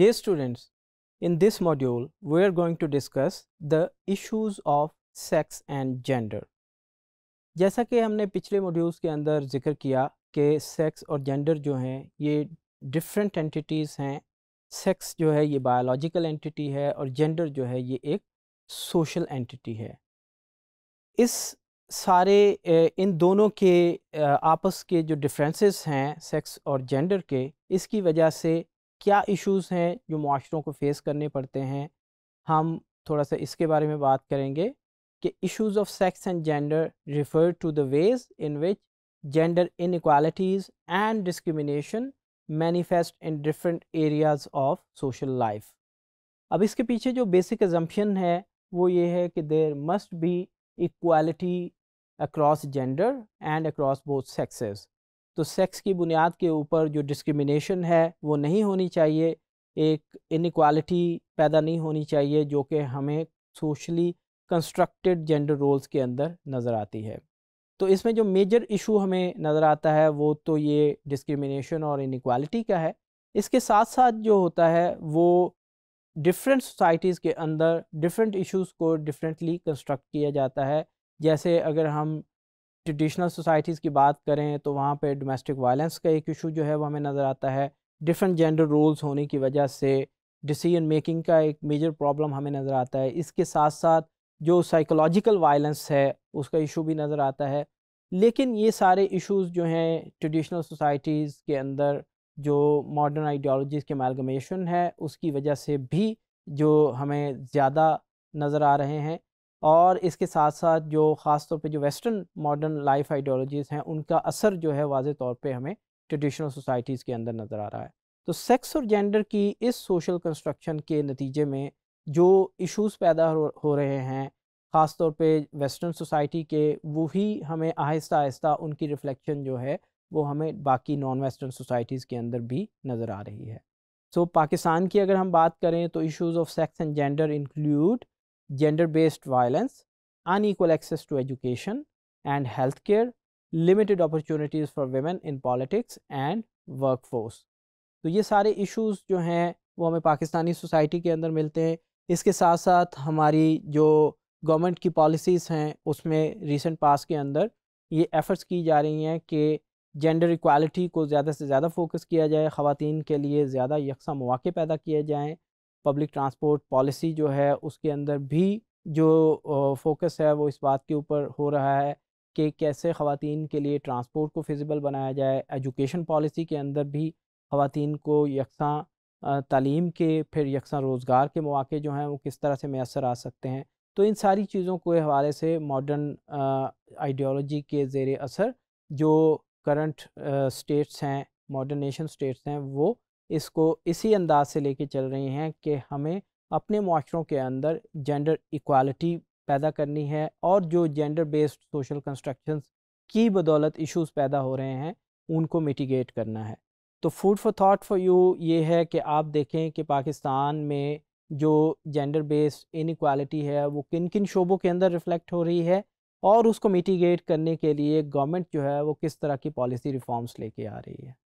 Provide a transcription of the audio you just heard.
Dear students, in this module, we are going to discuss the issues of sex and gender. जैसा कि हमने पिछले modules के अंदर जिक्र किया कि सेक्स और जेंडर जो हैं ये डिफरेंट एंटिटीज़ हैं सेक्स जो है ये बायोलॉजिकल एंटिटी है और जेंडर जो है ये एक सोशल एंटिटी है इस सारे इन दोनों के आपस के जो डिफरेंसेस हैं सेक्स और जेंडर के इसकी वजह से क्या इश्यूज़ हैं जो माशरों को फेस करने पड़ते हैं हम थोड़ा सा इसके बारे में बात करेंगे कि issues of sex and gender refer to the ways in which gender inequalities and discrimination manifest in different areas of social life अब इसके पीछे जो बेसिक एजम्पन है वो ये है कि there must be equality across gender and across both sexes तो सेक्स की बुनियाद के ऊपर जो डिस्क्रिमिनेशन है वो नहीं होनी चाहिए एक इनक्वालिटी पैदा नहीं होनी चाहिए जो कि हमें सोशली कंस्ट्रक्टेड जेंडर रोल्स के अंदर नज़र आती है तो इसमें जो मेजर इशू हमें नज़र आता है वो तो ये डिस्क्रिमिनेशन और इनक्वालिटी का है इसके साथ साथ जो होता है वो डिफरेंट सोसाइटीज़ के अंदर डिफरेंट इश्यूज को डिफरेंटली कंस्ट्रक्ट किया जाता है जैसे अगर हम ट्रेडिशनल सोसाइटीज़ की बात करें तो वहाँ पे डोमेस्टिक वायलेंस का एक इशू जो है वो हमें नज़र आता है डिफरेंट जेंडर रोल्स होने की वजह से डिसीजन मेकिंग का एक मेजर प्रॉब्लम हमें नज़र आता है इसके साथ साथ जो साइकोलॉजिकल वायलेंस है उसका इशू भी नज़र आता है लेकिन ये सारे इशूज़ जो हैं ट्रडिशनल सोसाइटीज़ के अंदर जो मॉडर्न आइडियोलॉजीज़ के मैलगमेशन है उसकी वजह से भी जो हमें ज़्यादा नज़र आ रहे हैं और इसके साथ साथ जो ख़ास तौर पे जो वेस्टर्न मॉडर्न लाइफ आइडियोलॉजीज़ हैं उनका असर जो है वाज तौर पे हमें ट्रेडिशनल सोसाइटीज़ के अंदर नज़र आ रहा है तो सेक्स और जेंडर की इस सोशल कंस्ट्रक्शन के नतीजे में जो इश्यूज पैदा हो रहे हैं ख़ास तौर पे वेस्टर्न सोसाइटी के वही हमें आहिस्ता आहिस्ता उनकी रिफ़्लेक्शन जो है वो हमें बाकी नॉन वेस्टर्न सोसाइटीज़ के अंदर भी नज़र आ रही है सो so, पाकिस्तान की अगर हम बात करें तो issues of sex and gender include gender based violence, unequal access to education and healthcare, limited opportunities for women in politics and workforce. तो ये सारे issues जो हैं वो हमें पाकिस्तानी सोसाइटी के अंदर मिलते हैं इसके साथ साथ हमारी जो गवर्नमेंट की पॉलिसीज़ हैं उसमें रिसेंट पास के अंदर ये एफ़र्ट्स की जा रही हैं कि जेंडर इक्वालिटी को ज़्यादा से ज़्यादा फोकस किया जाए ख़वातीन के लिए ज़्यादा यकसा मौाक़े पैदा किए जाएँ पब्लिक ट्रांसपोर्ट पॉलिसी जो है उसके अंदर भी जो फोकस है वो इस बात के ऊपर हो रहा है कि कैसे ख़वान के लिए ट्रांसपोर्ट को फिजिबल बनाया जाए एजुकेशन पॉलिसी के अंदर भी ख़वान को यकसा तलीम के फिर यकसा रोज़गार के मौाक़े जो हैं वो किस तरह से मैसर आ सकते हैं तो इन सारी चीज़ों के हवाले से मॉडर्न आइडियोलॉजी के ज़ेर असर जो करंट स्टेट्स हैं मॉडर्न नेशन स्टेट्स हैं वो इसको इसी अंदाज से लेके चल रही हैं कि हमें अपने माशरों के अंदर जेंडर इक्वालिटी पैदा करनी है और जो जेंडर बेस्ड सोशल कंस्ट्रक्शंस की बदौलत इश्यूज पैदा हो रहे हैं उनको मिटिगेट करना है तो food for thought for you ये है कि आप देखें कि पाकिस्तान में जो जेंडर बेस्ड इनक्वालिटी है वो किन किन शोबों के अंदर रिफ्लेक्ट हो रही है और उसको मिटिगेट करने के लिए गवर्नमेंट जो है वो किस तरह की पॉलिसी रिफॉर्म्स लेके आ रही है